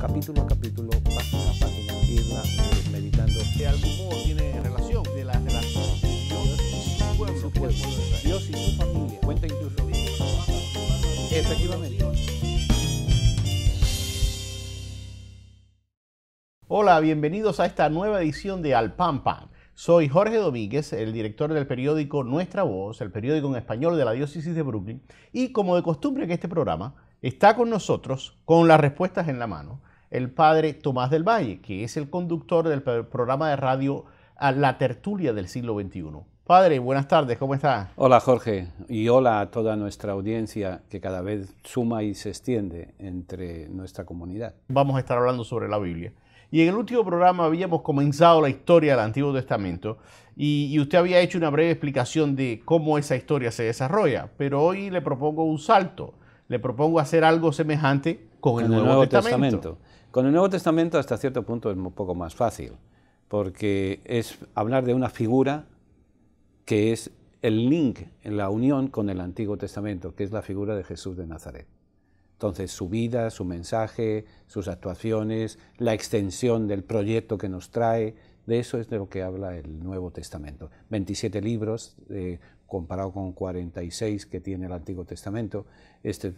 capítulo a capítulo, página a página, irla eh, meditando. De algún modo tiene relación de la relación de Dios y su Dios y su familia. Cuenta incluso. Efectivamente. Hola, bienvenidos a esta nueva edición de Al Pan Pan. Soy Jorge Domínguez, el director del periódico Nuestra Voz, el periódico en español de la diócesis de Brooklyn, y como de costumbre en este programa, está con nosotros con las respuestas en la mano el padre Tomás del Valle, que es el conductor del programa de radio La Tertulia del siglo XXI. Padre, buenas tardes, ¿cómo está? Hola Jorge y hola a toda nuestra audiencia que cada vez suma y se extiende entre nuestra comunidad. Vamos a estar hablando sobre la Biblia. Y en el último programa habíamos comenzado la historia del Antiguo Testamento y, usted había hecho una breve explicación de cómo esa historia se desarrolla, pero hoy le propongo un salto, le propongo hacer algo semejante con el, Nuevo, Testamento. Con el Nuevo Testamento hasta cierto punto es un poco más fácil, porque es hablar de una figura que es el link, la unión con el Antiguo Testamento, que es la figura de Jesús de Nazaret. Entonces, su vida, su mensaje, sus actuaciones, la extensión del proyecto que nos trae, de eso es de lo que habla el Nuevo Testamento. 27 libros, eh, comparado con 46 que tiene el Antiguo Testamento, este,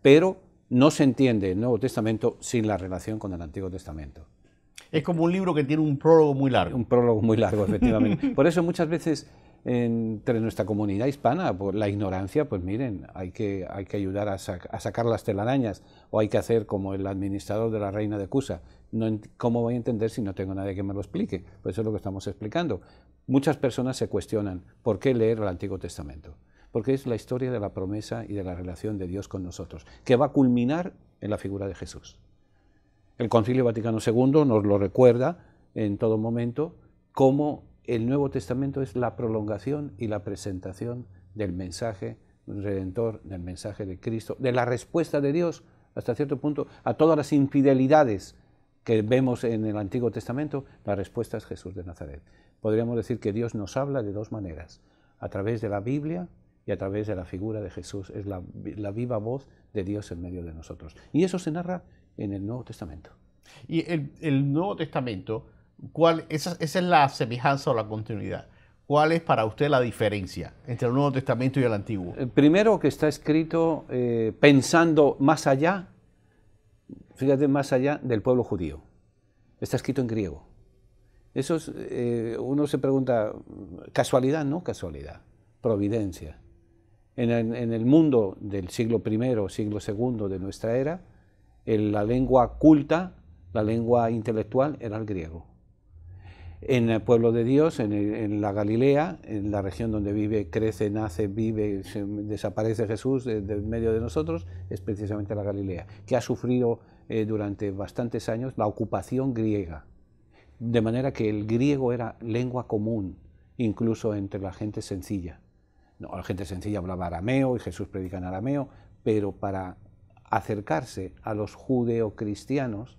pero no se entiende el Nuevo Testamento sin la relación con el Antiguo Testamento. Es como un libro que tiene un prólogo muy largo. Un prólogo muy largo, efectivamente. Por eso muchas veces entre nuestra comunidad hispana, por la ignorancia, pues miren, hay que, hay que ayudar a, sacar las telarañas o hay que hacer como el administrador de la reina de Cusa. No, ¿Cómo voy a entender si no tengo nadie que me lo explique? Pues eso es lo que estamos explicando. Muchas personas se cuestionan por qué leer el Antiguo Testamento porque es la historia de la promesa y de la relación de Dios con nosotros, que va a culminar en la figura de Jesús. El Concilio Vaticano II nos lo recuerda en todo momento como el Nuevo Testamento es la prolongación y la presentación del mensaje redentor, del mensaje de Cristo, de la respuesta de Dios hasta cierto punto a todas las infidelidades que vemos en el Antiguo Testamento, la respuesta es Jesús de Nazaret. Podríamos decir que Dios nos habla de dos maneras, a través de la Biblia, y a través de la figura de Jesús. Es la, viva voz de Dios en medio de nosotros. Y eso se narra en el Nuevo Testamento. Y el, el Nuevo Testamento, ¿cuál, esa, es la semejanza o la continuidad. ¿Cuál es para usted la diferencia entre el Nuevo Testamento y el Antiguo? El primero que está escrito eh, pensando más allá, fíjate, más allá del pueblo judío. Está escrito en griego. Eso es, eh, uno se pregunta, casualidad, no casualidad, providencia. En, el mundo del siglo I, siglo II de nuestra era, la lengua culta, la lengua intelectual era el griego. En el pueblo de Dios, en, la Galilea, en la región donde vive, crece, nace, vive, desaparece Jesús en medio de nosotros, es precisamente la Galilea, que ha sufrido eh, durante bastantes años la ocupación griega. De manera que el griego era lengua común, incluso entre la gente sencilla la gente sencilla hablaba arameo y Jesús predica en arameo, pero para acercarse a los judeocristianos,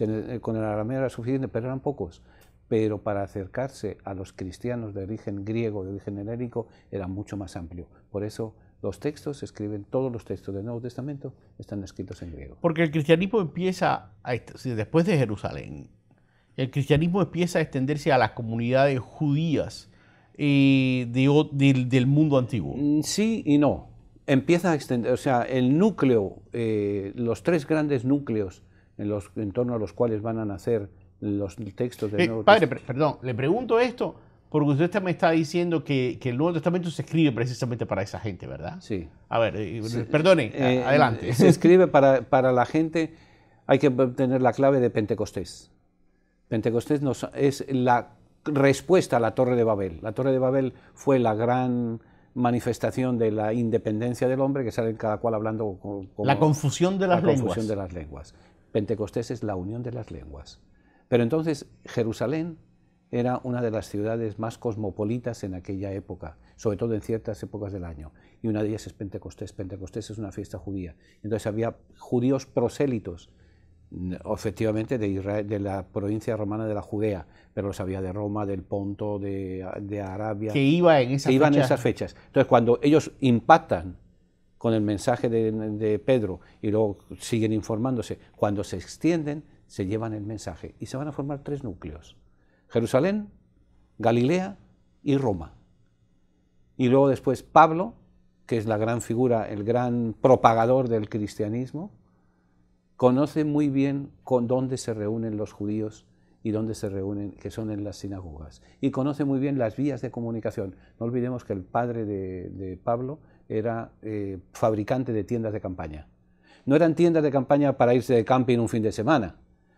eh, con el arameo era suficiente, pero eran pocos. Pero para acercarse a los cristianos de origen griego, de origen helénico, era mucho más amplio. Por eso los textos escriben, todos los textos del Nuevo Testamento están escritos en griego. Porque el cristianismo empieza, después de Jerusalén, el cristianismo empieza a extenderse a las comunidades judías y del, mundo antiguo. Mm, sí y no. Empieza a extender, o sea, el núcleo, eh, los tres grandes núcleos en, los, en torno a los cuales van a nacer los textos del Nuevo eh, Nuevo Padre, perdón, le pregunto esto porque usted me está diciendo que, que, el Nuevo Testamento se escribe precisamente para esa gente, ¿verdad? Sí. A ver, eh, perdone, adelante. Se escribe para, para, la gente, hay que tener la clave de Pentecostés. Pentecostés nos, es la respuesta a la Torre de Babel. La Torre de Babel fue la gran manifestación de la independencia del hombre que sale cada cual hablando con la confusión de las la confusión de las lenguas. Pentecostés es la unión de las lenguas. Pero entonces Jerusalén era una de las ciudades más cosmopolitas en aquella época, sobre todo en ciertas épocas del año. Y una de ellas es Pentecostés. Pentecostés es una fiesta judía. Entonces había judíos prosélitos efectivamente de, de la provincia romana de la Judea, pero lo sabía de Roma, del Ponto, de, Arabia. Que iba en esas iban en esas fechas. Entonces, cuando ellos impactan con el mensaje de, Pedro y luego siguen informándose, cuando se extienden, se llevan el mensaje y se van a formar tres núcleos. Jerusalén, Galilea y Roma. Y luego después Pablo, que es la gran figura, el gran propagador del cristianismo, conoce muy bien con dónde se reúnen los judíos y dónde se reúnen, que son en las sinagogas. Y conoce muy bien las vías de comunicación. No olvidemos que el padre de, Pablo era eh, fabricante de tiendas de campaña. No eran tiendas de campaña para irse de camping un fin de semana.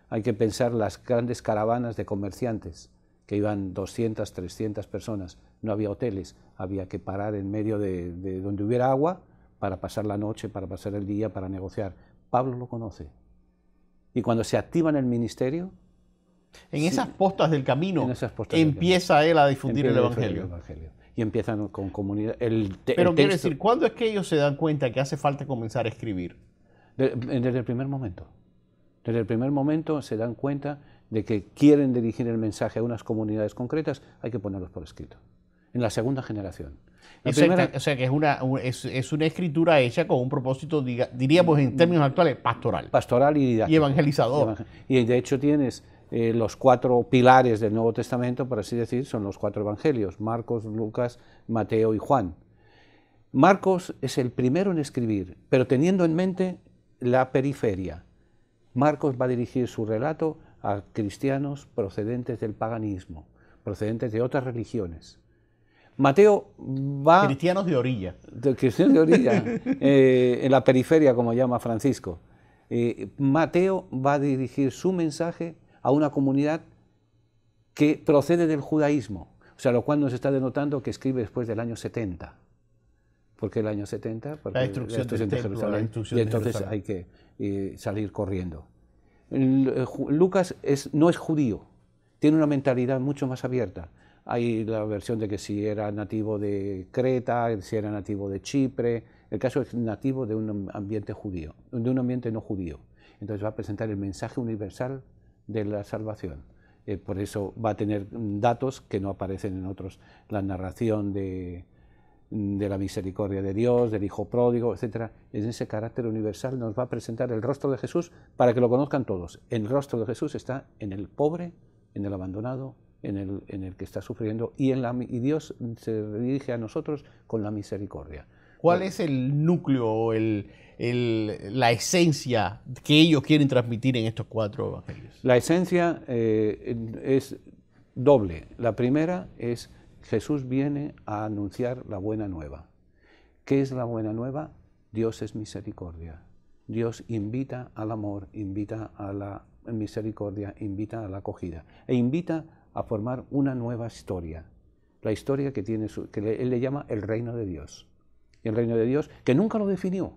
Hay que pensar las grandes caravanas de comerciantes, que iban 200, 300 personas. No había hoteles, había que parar en medio de donde hubiera agua para pasar la noche, para pasar el día, para negociar. Pablo lo conoce. Y cuando se activa en el ministerio... En esas postas del camino empieza él a difundir el evangelio. Y empiezan con comunidad. Pero quiere quiero decir, ¿cuándo es que ellos se dan cuenta que hace falta comenzar a escribir? desde el primer momento. Desde el primer momento se dan cuenta de que quieren dirigir el mensaje a unas comunidades concretas, hay que ponerlos por escrito. En la segunda generación o sea, que es una, escritura hecha con un propósito, diríamos en términos actuales, pastoral. Pastoral y, evangelizador. Y de hecho tienes eh, los cuatro pilares del Nuevo Testamento, por así decir, son los cuatro evangelios, Marcos, Lucas, Mateo y Juan. Marcos es el primero en escribir, pero teniendo en mente la periferia. Marcos va a dirigir su relato a cristianos procedentes del paganismo, procedentes de otras religiones. Mateo va... Cristianos de orilla. cristianos de orilla, eh, en la periferia, como llama Francisco. Eh, Mateo va a dirigir su mensaje a una comunidad que procede del judaísmo, o sea, lo cual nos está denotando que escribe después del año 70. ¿Por qué el año 70? Porque la destrucción, de y entonces hay que eh, salir corriendo. Lucas no es judío, tiene una mentalidad mucho más abierta. Hay la versión de que si era nativo de Creta, si era nativo de Chipre. El caso es nativo de un ambiente judío, de un ambiente no judío. Entonces va a presentar el mensaje universal de la salvación. Eh, por eso va a tener datos que no aparecen en otros. La narración de, de la misericordia de Dios, del Hijo pródigo, etc. En ese carácter universal nos va a presentar el rostro de Jesús para que lo conozcan todos. El rostro de Jesús está en el pobre, en el abandonado, en el, que está sufriendo y, en la, y Dios se dirige a nosotros con la misericordia. ¿Cuál es el núcleo, o la esencia que ellos quieren transmitir en estos cuatro evangelios? La esencia eh, es doble. La primera es Jesús viene a anunciar la buena nueva. ¿Qué es la buena nueva? Dios es misericordia. Dios invita al amor, invita a la misericordia, invita a la acogida e invita a formar una nueva historia, la historia que, tiene que él le llama el reino de Dios. el reino de Dios, que nunca lo definió,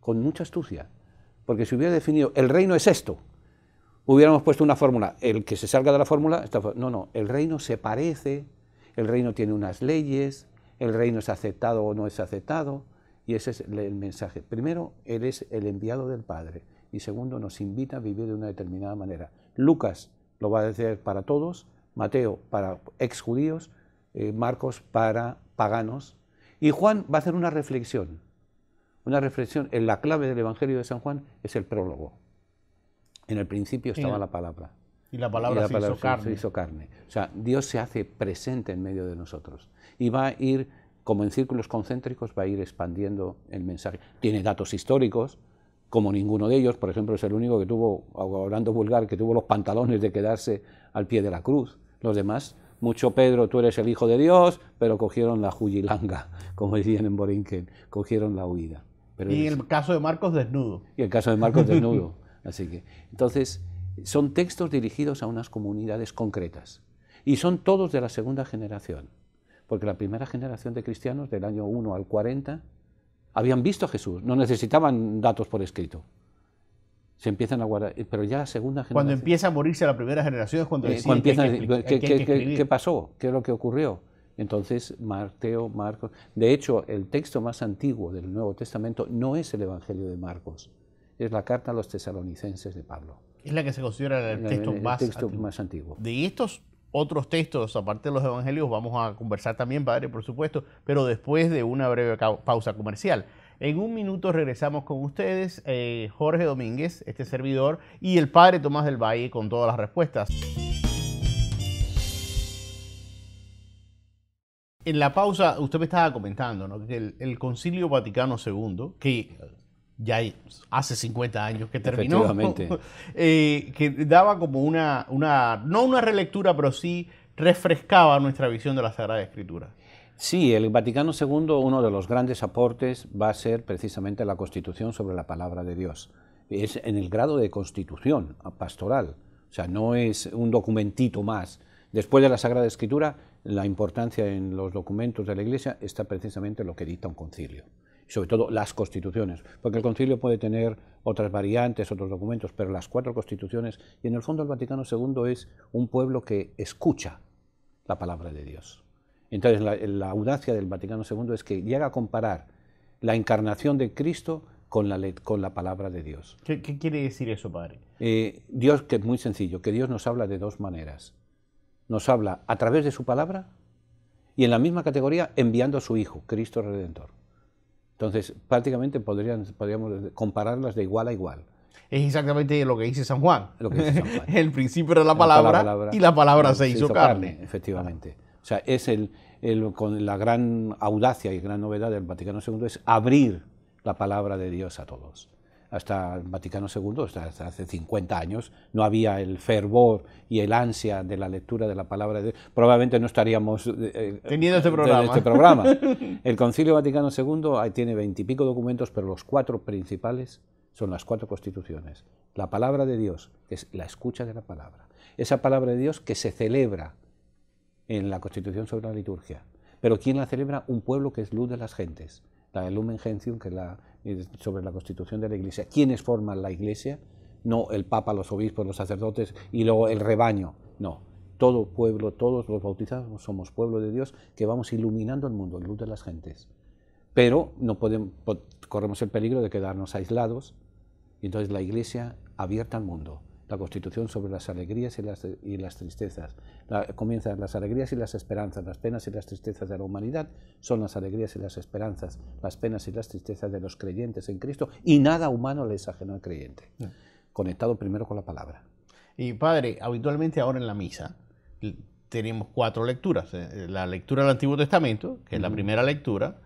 con mucha astucia, porque si hubiera definido, el reino es esto, hubiéramos puesto una fórmula, el que se salga de la fórmula, no, no, el reino se parece, el reino tiene unas leyes, el reino es aceptado o no es aceptado, y ese es el mensaje. Primero, Él es el enviado del Padre. Y segundo, nos invita a vivir de una determinada manera. Lucas lo va a decir para todos Mateo para ex judíos, eh, Marcos para paganos, y Juan va a hacer una reflexión. Una reflexión, en la clave del Evangelio de San Juan es el prólogo. En el principio estaba la palabra. Y la palabra, se, hizo carne. O sea, Dios se hace presente en medio de nosotros. Y va a ir, como en círculos concéntricos, va a ir expandiendo el mensaje. Tiene datos históricos, como ninguno de ellos. Por ejemplo, es el único que tuvo, hablando vulgar, que tuvo los pantalones de quedarse al pie de la cruz. Los demás, mucho Pedro, tú eres el hijo de Dios, pero cogieron la jujilanga, como decían en Borinquen, cogieron la huida. Pero y el caso de Marcos desnudo. Y el caso de Marcos desnudo. Así que, entonces, son textos dirigidos a unas comunidades concretas. Y son todos de la segunda generación. Porque la primera generación de cristianos, del año 1 al 40, habían visto a Jesús, no necesitaban datos por escrito se empiezan a guardar. Eh, pero ya la segunda generación. Cuando empieza a morirse la primera generación es cuando, eh, ¿qué, pasó? ¿Qué es lo que ocurrió? Entonces, Mateo, Marcos. De hecho, el texto más antiguo del Nuevo Testamento no es el Evangelio de Marcos, es la carta a los tesalonicenses de Pablo. Es la que se considera el texto, más, más antiguo. De estos otros textos, aparte de los evangelios, vamos a conversar también, padre, por supuesto, pero después de una breve pausa comercial. En un minuto regresamos con ustedes, eh, Jorge Domínguez, este servidor, y el padre Tomás del Valle con todas las respuestas. En la pausa, usted me estaba comentando que el, Concilio Vaticano II, que ya hace 50 años que terminó, eh, que daba como una, una, no una relectura, pero sí refrescaba nuestra visión de la Sagrada Escritura. Sí, el Vaticano II, uno de los grandes aportes va a ser precisamente la Constitución sobre la palabra de Dios. Es en el grado de Constitución pastoral, o sea, no es un documentito más. Después de la Sagrada Escritura, la importancia en los documentos de la Iglesia está precisamente lo que dicta un concilio, sobre todo las constituciones, porque el concilio puede tener otras variantes, otros documentos, pero las cuatro constituciones, y en el fondo el Vaticano II es un pueblo que escucha la palabra de Dios. Entonces, eh, la, audacia del Vaticano II es que llega a comparar la encarnación de Cristo con la, con la palabra de Dios. ¿Qué, quiere decir eso, padre? Eh, Dios, que es muy sencillo, que Dios nos habla de dos maneras. Nos habla a través de su palabra y en la misma categoría enviando a su Hijo, Cristo Redentor. Entonces, prácticamente podrían, podríamos compararlas de igual a igual. Es exactamente lo que dice San Juan. Lo que dice San Juan. el principio era la, palabra, y la palabra se, hizo, carne. efectivamente. O sea, es el, con la gran audacia y gran novedad del Vaticano II es abrir la palabra de Dios a todos. Hasta el Vaticano II, hasta, hace 50 años, no había el fervor y el ansia de la lectura de la palabra de Dios. Probablemente no estaríamos eh, eh, teniendo este programa. este programa. El Concilio Vaticano II tiene veintipico documentos, pero los cuatro principales son las cuatro constituciones. La palabra de Dios, que es la escucha de la palabra. Esa palabra de Dios que se celebra en la Constitución sobre la liturgia. Pero ¿quién la celebra? Un pueblo que es luz de las gentes. La Lumen Gentium, que es la, sobre la Constitución de la Iglesia. ¿Quiénes forman la Iglesia? No el Papa, los obispos, los sacerdotes y luego el rebaño. No. Todo pueblo, todos los bautizados somos pueblo de Dios que vamos iluminando el mundo, luz de las gentes. Pero no podemos, corremos el peligro de quedarnos aislados. Y entonces la Iglesia abierta al mundo, la Constitución sobre las alegrías y las, las tristezas. La, comienza las alegrías y las esperanzas, las penas y las tristezas de la humanidad son las alegrías y las esperanzas, las penas y las tristezas de los creyentes en Cristo y nada humano les ajeno al creyente. Conectado primero con la palabra. Y padre, habitualmente ahora en la misa tenemos cuatro lecturas. Eh, eh, la lectura del Antiguo Testamento, que es la primera lectura,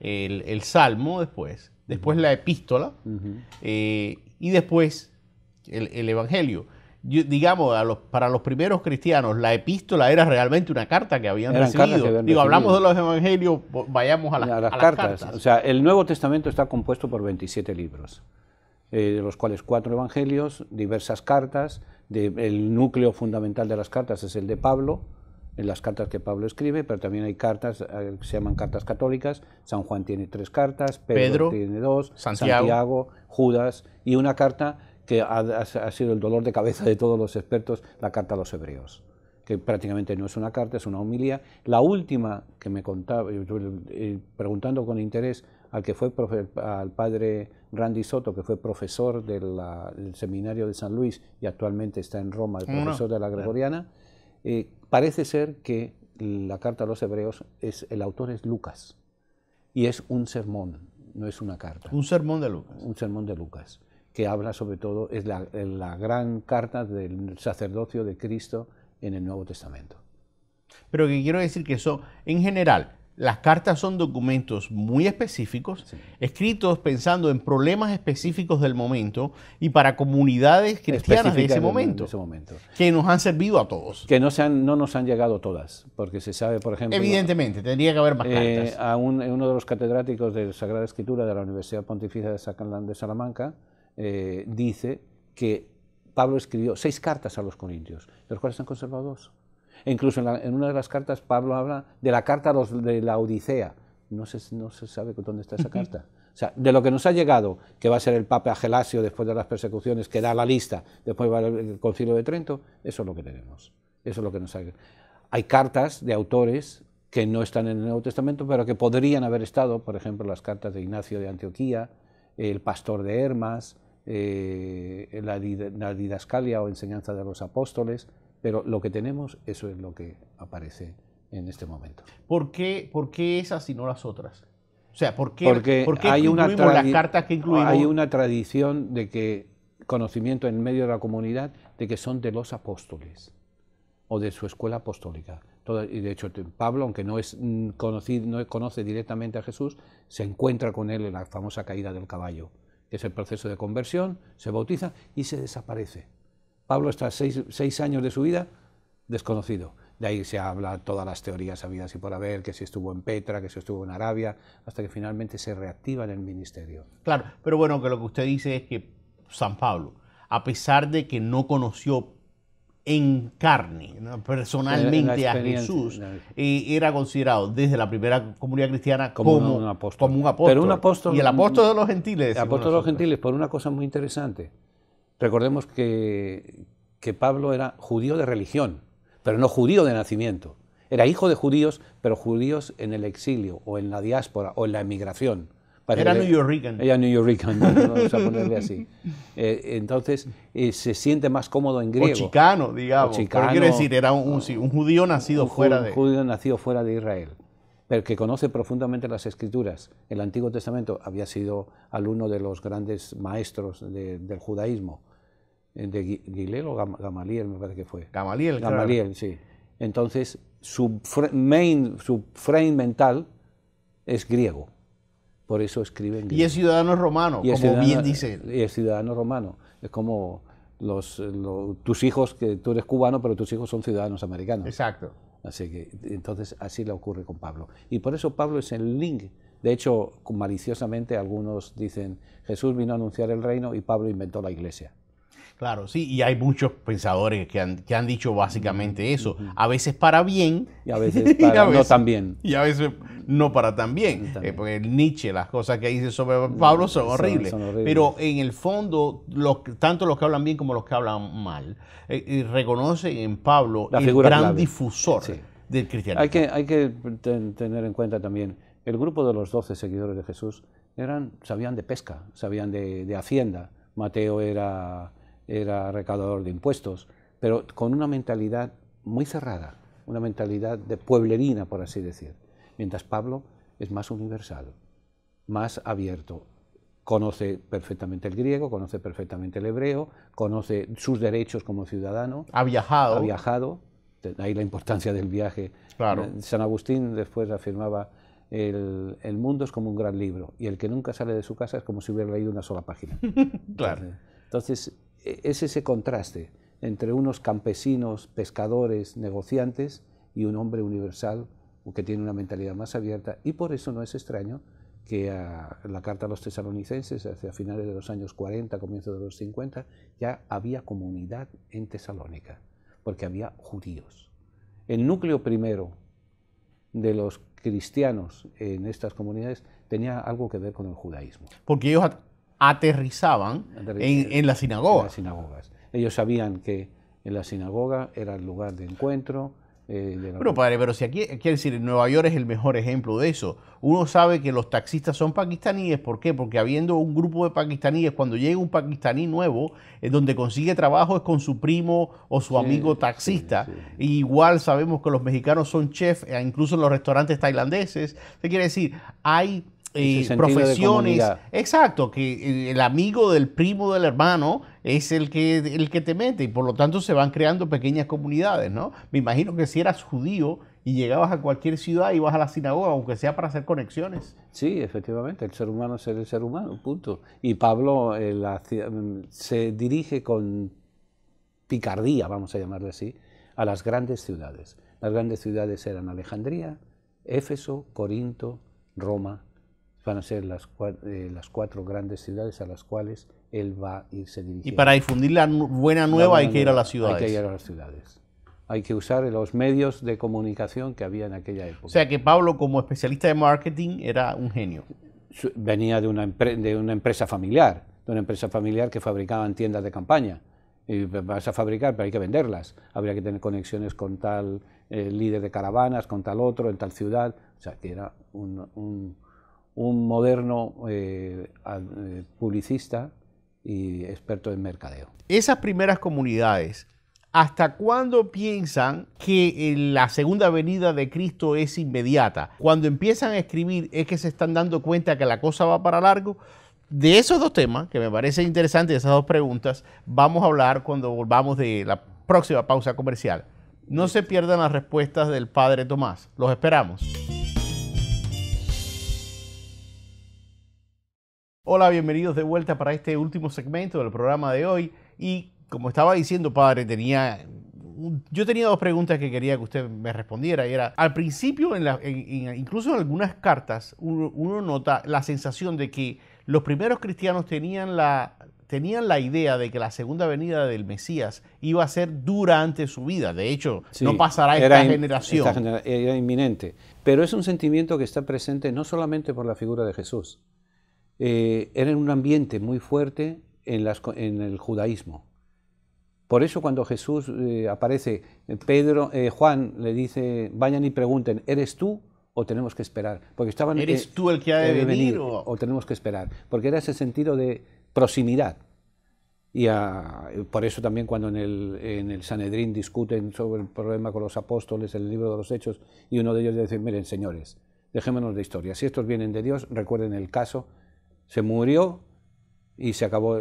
el, Salmo después, después la epístola eh, y después el, Evangelio. digamos, para los primeros cristianos, la epístola era realmente una carta que habían recibido. Digo, hablamos de los evangelios, vayamos a, las, cartas. O sea, el Nuevo Testamento está compuesto por 27 libros, eh, de los cuales cuatro evangelios, diversas cartas. el núcleo fundamental de las cartas es el de Pablo, en las cartas que Pablo escribe, pero también hay cartas que eh, se llaman cartas católicas. San Juan tiene tres cartas, Pedro, tiene dos, Santiago. Santiago, Judas y una carta que ha, sido el dolor de cabeza de todos los expertos, la carta a los hebreos, que prácticamente no es una carta, es una homilía. La última que me contaba, eh, eh, preguntando con interés al que fue al padre Randy Soto, que fue profesor del seminario de San Luis y actualmente está en Roma, el profesor de la Gregoriana, eh, parece ser que la carta a los hebreos es el autor es Lucas y es un sermón, no es una carta. Un sermón de Lucas. Un sermón de Lucas que habla sobre todo, es la, gran carta del sacerdocio de Cristo en el Nuevo Testamento. Pero que quiero decir que eso, en general, las cartas son documentos muy específicos, escritos pensando en problemas específicos del momento y para comunidades cristianas de ese, momento, que nos han servido a todos. Que no, se no nos han llegado todas, porque se sabe, por ejemplo... Evidentemente, tendría que haber más eh, cartas. a uno de los catedráticos de Sagrada Escritura de la Universidad Pontificia de Salamanca, eh, dice que Pablo escribió seis cartas a los corintios, de las cuales se han conservado dos. E incluso en, una de las cartas Pablo habla de la carta de la Odisea. No se, no se sabe dónde está esa carta. O sea, de lo que nos ha llegado, que va a ser el Papa Gelasio después de las persecuciones, que da la lista, después va el Concilio de Trento, eso es lo que tenemos. Eso es lo que nos Hay cartas de autores que no están en el Nuevo Testamento, pero que podrían haber estado, por ejemplo, las cartas de Ignacio de Antioquía, el Pastor de Hermas, eh, la, didascalia o enseñanza de los apóstoles, pero lo que tenemos, eso es lo que aparece en este momento. ¿Por qué, esas y no las otras? O sea, ¿por qué, hay una que Hay una tradición de que conocimiento en medio de la comunidad de que son de los apóstoles o de su escuela apostólica. Todo, y de hecho, Pablo, aunque no, es mm, conocido, no conoce directamente a Jesús, se encuentra con él en la famosa caída del caballo es el proceso de conversión, se bautiza y se desaparece. Pablo está seis, años de su vida desconocido. De ahí se habla todas las teorías habidas y por haber, que si estuvo en Petra, que si estuvo en Arabia, hasta que finalmente se reactiva en el ministerio. Claro, pero bueno, que lo que usted dice es que San Pablo, a pesar de que no conoció en carne, personalmente a Jesús, y era considerado desde la primera comunidad cristiana como, un, apóstol. Y el apóstol de los gentiles. apóstol de los gentiles, por una cosa muy interesante. Recordemos que, que Pablo era judío de religión, pero no judío de nacimiento. Era hijo de judíos, pero judíos en el exilio, o en la diáspora, o en la emigración era New Yorkan. Era New Yorkan, vamos a ponerle así. Eh, entonces eh, se siente más cómodo en griego. O chicano, digamos. O chicano, quiere decir, era un, judío nacido fuera de... Un judío nacido fuera de Israel, pero que conoce profundamente las escrituras. El Antiguo Testamento había sido alumno de los grandes maestros del judaísmo, eh, de Gilel o Gamaliel, me parece que fue. Gamaliel, Gamaliel, sí. Entonces, su, main, su frame mental es griego por eso escriben... Y es ciudadano romano, como bien dice él. Y es ciudadano romano. Es como los, tus hijos, que tú eres cubano, pero tus hijos son ciudadanos americanos. Exacto. Así que entonces así le ocurre con Pablo. Y por eso Pablo es el link. De hecho, maliciosamente algunos dicen, Jesús vino a anunciar el reino y Pablo inventó la iglesia. Claro, sí, y hay muchos pensadores que han, dicho básicamente eso, a veces para bien y a veces, no tan Y a veces no para tan eh, bien, porque Nietzsche, las cosas que dice sobre Pablo son, horribles. pero en el fondo, tanto los que hablan bien como los que hablan mal, eh, eh reconocen en Pablo La el gran difusor del cristianismo. Hay que, hay que tener en cuenta también, el grupo de los doce seguidores de Jesús eran, sabían de pesca, sabían de, de hacienda, Mateo era era recaudador de impuestos, pero con una mentalidad muy cerrada, una mentalidad de pueblerina, por así decir, mientras Pablo es más universal, más abierto. Conoce perfectamente el griego, conoce perfectamente el hebreo, conoce sus derechos como ciudadano. Ha viajado. Ha viajado. Ahí la importancia del viaje. Claro. Eh, San Agustín después afirmaba el, el, mundo es como un gran libro y el que nunca sale de su casa es como si hubiera leído una sola página. claro. Entonces, e, es ese contraste entre unos campesinos, pescadores, negociantes y un hombre universal que tiene una mentalidad más abierta y por eso no es extraño que a la carta a los tesalonicenses hacia finales de los años 40, comienzos de los 50, ya había comunidad en Tesalónica, porque había judíos. El núcleo primero de los cristianos en estas comunidades tenía algo que ver con el judaísmo. Porque ellos aterrizaban en, en, las sinagogas. Ellos sabían que en la sinagoga era el lugar de encuentro. Pero eh, padre, pero si aquí, quiere decir, Nueva York es el mejor ejemplo de eso. Uno sabe que los taxistas son paquistaníes. ¿por qué? Porque habiendo un grupo de pakistaníes, cuando llega un paquistaní nuevo, en eh, donde consigue trabajo es con su primo o su amigo taxista. igual sabemos que los mexicanos son chefs, e incluso en los restaurantes tailandeses. ¿Qué quiere decir, hay y profesiones. Exacto, que eh, el amigo del primo del hermano es el que, el que te mete y por lo tanto se van creando pequeñas comunidades, ¿no? Me imagino que si eras judío y llegabas a cualquier ciudad, y vas a la sinagoga, aunque sea para hacer conexiones. Sí, efectivamente, el ser humano es el ser humano, punto. Y Pablo eh, mm, se dirige con picardía, vamos a llamarle así, a las grandes ciudades. Las grandes ciudades eran Alejandría, Éfeso, Corinto, Roma, van a ser las cuatro, eh, las cuatro grandes ciudades a las cuales él va a irse dirigiendo. Y para difundir la buena nueva hay que ir a las ciudades. Hay que ir a las ciudades. Hay que usar los medios de comunicación que había en aquella época. O sea que Pablo, como especialista de marketing, era un genio. Venía de una, de una empresa familiar, de una empresa familiar que fabricaban tiendas de campaña. Y vas a fabricar, pero hay que venderlas. Habría que tener conexiones con tal eh, líder de caravanas, con tal otro, en tal ciudad. O sea, que era un un moderno eh, eh, publicista y experto en mercadeo. Esas primeras comunidades, ¿hasta cuándo piensan que eh, la segunda venida de Cristo es inmediata? Cuando empiezan a escribir es que se están dando cuenta que la cosa va para largo. De esos dos temas, que me parecen interesantes, esas dos preguntas, vamos a hablar cuando volvamos de la próxima pausa comercial. No se pierdan las respuestas del padre Tomás. Los esperamos. Hola, bienvenidos de vuelta para este último segmento del programa de hoy. Y como estaba diciendo, padre, tenía. Yo tenía dos preguntas que quería que usted me respondiera. Y era, al principio, en la, incluso en algunas cartas, uno, nota la sensación de que los primeros cristianos tenían la, tenían la idea de que la segunda venida del Mesías iba a ser durante su vida. De hecho, no pasará esta generación. era inminente. Pero es un sentimiento que está presente no solamente por la figura de Jesús, eh, era en un ambiente muy fuerte en, el judaísmo. Por eso cuando Jesús eh, aparece, eh, Pedro, Juan le dice, vayan y pregunten, ¿eres tú o tenemos que esperar? Porque estaban... ¿Eres tú el que ha de venir? o... tenemos que esperar? Porque era ese sentido de proximidad. Y por eso también cuando en el, Sanedrín discuten sobre el problema con los apóstoles, el libro de los Hechos, y uno de ellos dice, miren señores, dejémonos de historia. Si estos vienen de Dios, recuerden el caso se murió y se acabó,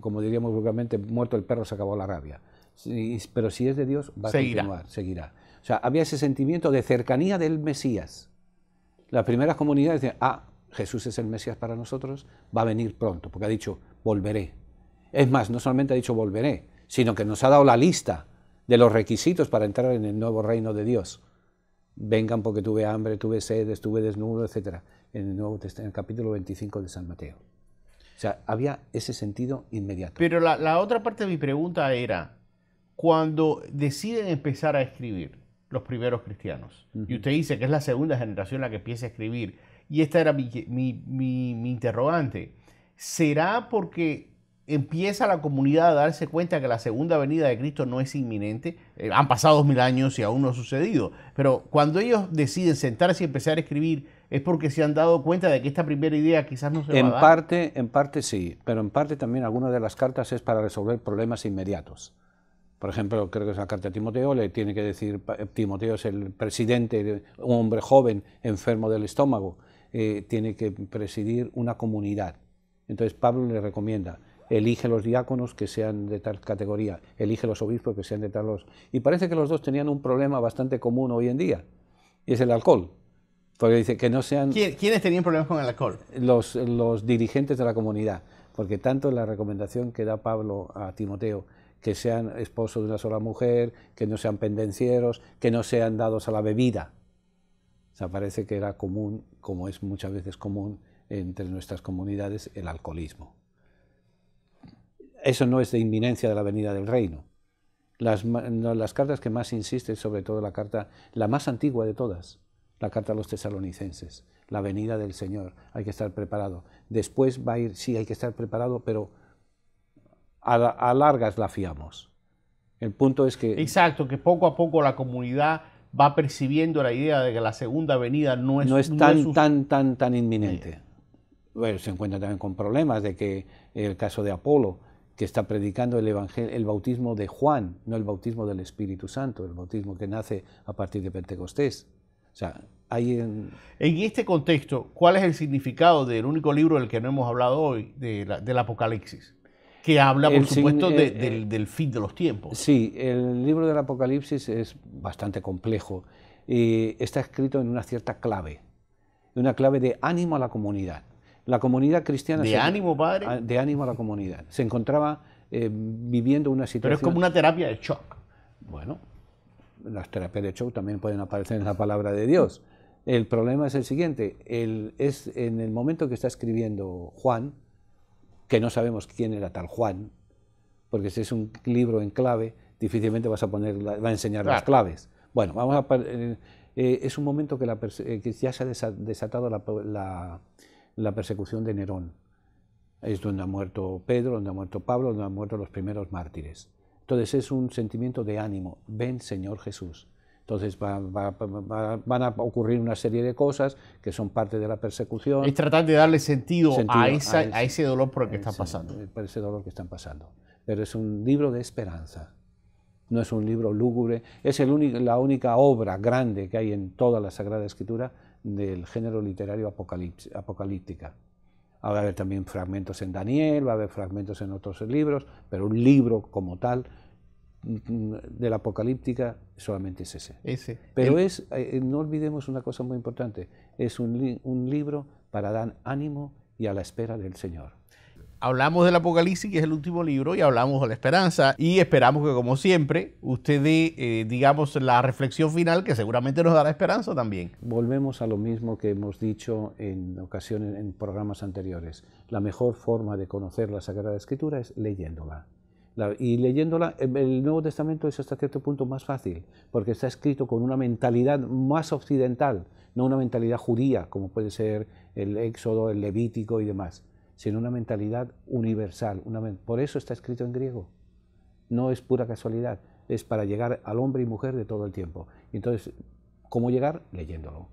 como diríamos vulgarmente, muerto el perro se acabó la rabia. pero si es de Dios, va a continuar, seguirá. O sea, había ese sentimiento de cercanía del Mesías. Las primeras comunidades decían, ah, Jesús es el Mesías para nosotros, va a venir pronto, porque ha dicho, volveré. Es más, no solamente ha dicho volveré, sino que nos ha dado la lista de los requisitos para entrar en el nuevo reino de Dios. Vengan porque tuve hambre, tuve sed, estuve desnudo, etcétera en el, Nuevo Testamento, en el capítulo 25 de San Mateo. O sea, había ese sentido inmediato. Pero la, otra parte de mi pregunta era, cuando deciden empezar a escribir los primeros cristianos, y usted dice que es la segunda generación la que empieza a escribir, y esta era mi, interrogante, ¿será porque empieza la comunidad a darse cuenta que la segunda venida de Cristo no es inminente. Eh, han pasado dos mil años y aún no ha sucedido. Pero cuando ellos deciden sentarse y empezar a escribir, es porque se han dado cuenta de que esta primera idea quizás no se en va a dar. Parte, en parte sí, pero en parte también alguna de las cartas es para resolver problemas inmediatos. Por ejemplo, creo que es la carta a Timoteo, le tiene que decir, Timoteo es el presidente, un hombre joven, enfermo del estómago, eh, tiene que presidir una comunidad. Entonces Pablo le recomienda, elige los diáconos que sean de tal categoría, elige los obispos que sean de tal... Y parece que los dos tenían un problema bastante común hoy en día, y es el alcohol. Porque dice que no sean... ¿Quiénes tenían problemas con el alcohol? Los, dirigentes de la comunidad, porque tanto la recomendación que da Pablo a Timoteo, que sean esposos de una sola mujer, que no sean pendencieros, que no sean dados a la bebida. O sea, parece que era común, como es muchas veces común entre nuestras comunidades, el alcoholismo. Eso no es de inminencia de la venida del reino. Las, cartas que más insiste, sobre todo la carta, la más antigua de todas, la carta a los tesalonicenses, la venida del Señor, hay que estar preparado. Después va a ir, sí, hay que estar preparado, pero a, largas la fiamos. El punto es que... Exacto, que poco a poco la comunidad va percibiendo la idea de que la segunda venida no es, no es tan, no es tan, tan, tan inminente. Bueno, se encuentra también con problemas de que el caso de Apolo, que está predicando el, evangelio, el bautismo de Juan, no el bautismo del Espíritu Santo, el bautismo que nace a partir de Pentecostés en... este contexto, ¿cuál es el significado del único libro del que no hemos hablado hoy, del Apocalipsis? Que habla, por supuesto, eh, eh, del, fin de los tiempos. Sí, el libro del Apocalipsis es bastante complejo y está escrito en una cierta clave, una clave de ánimo a la comunidad. La comunidad cristiana... ¿De ánimo, padre? De ánimo a la comunidad. Se encontraba eh, viviendo una situación... Pero es como una terapia de shock. Bueno, las terapias de shock también pueden aparecer en la palabra de Dios. El problema es el siguiente, es en el momento que está escribiendo Juan, que no sabemos quién era tal Juan, porque si es un libro en clave, difícilmente vas a poner, va a enseñar las claves. Bueno, vamos a, eh, eh, es un momento que, eh, ya se ha desatado la persecución de Nerón. Es donde ha muerto Pedro, donde ha muerto Pablo, donde han muerto los primeros mártires. Entonces es un sentimiento de ánimo, ven Señor Jesús. Entonces van a ocurrir una serie de cosas que son parte de la persecución. Es tratar de darle sentido, a, ese, dolor por el que eh, están pasando. Eh, por ese dolor que están pasando. Pero es un libro de esperanza, no es un libro lúgubre, es el la única obra grande que hay en toda la Sagrada Escritura del género literario apocalíptica va a haber también fragmentos en Daniel, va a haber fragmentos en otros libros, pero un libro como tal mm, de la apocalíptica solamente es ese. ese. Pero es, eh, no olvidemos una cosa muy importante, es un, un libro para dar ánimo y a la espera del Señor. Hablamos del Apocalipsis, que es el último libro, y hablamos de la esperanza. Y esperamos que, como siempre, usted dé, eh, digamos, la reflexión final que seguramente nos dará esperanza también. Volvemos a lo mismo que hemos dicho en ocasiones, en programas anteriores. La mejor forma de conocer la Sagrada Escritura es leyéndola. y leyéndola, eh, el Nuevo Testamento es hasta cierto punto más fácil, porque está escrito con una mentalidad más occidental, no una mentalidad judía, como puede ser el Éxodo, el Levítico y demás sino una mentalidad universal. por eso está escrito en griego. No es pura casualidad, es para llegar al hombre y mujer de todo el tiempo. Entonces, ¿cómo llegar? Leyéndolo.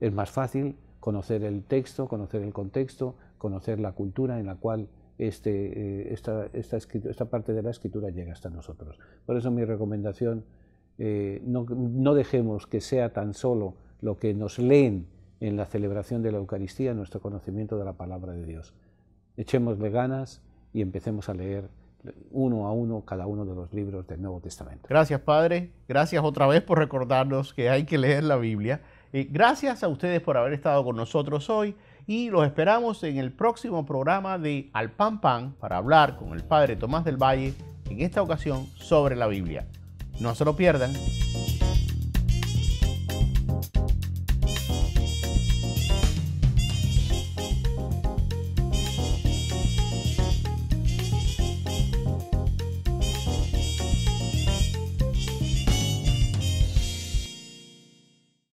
Es más fácil conocer el texto, conocer el contexto, conocer la cultura en la cual este, eh, esta, esta, parte de la escritura llega hasta nosotros. Por eso mi recomendación, eh, no, dejemos que sea tan solo lo que nos leen en la celebración de la Eucaristía, nuestro conocimiento de la palabra de Dios echémosle ganas y empecemos a leer uno a uno cada uno de los libros del Nuevo Testamento. Gracias, Padre. Gracias otra vez por recordarnos que hay que leer la Biblia. gracias a ustedes por haber estado con nosotros hoy y los esperamos en el próximo programa de Al Pan Pan para hablar con el Padre Tomás del Valle, en esta ocasión sobre la Biblia. No se lo pierdan.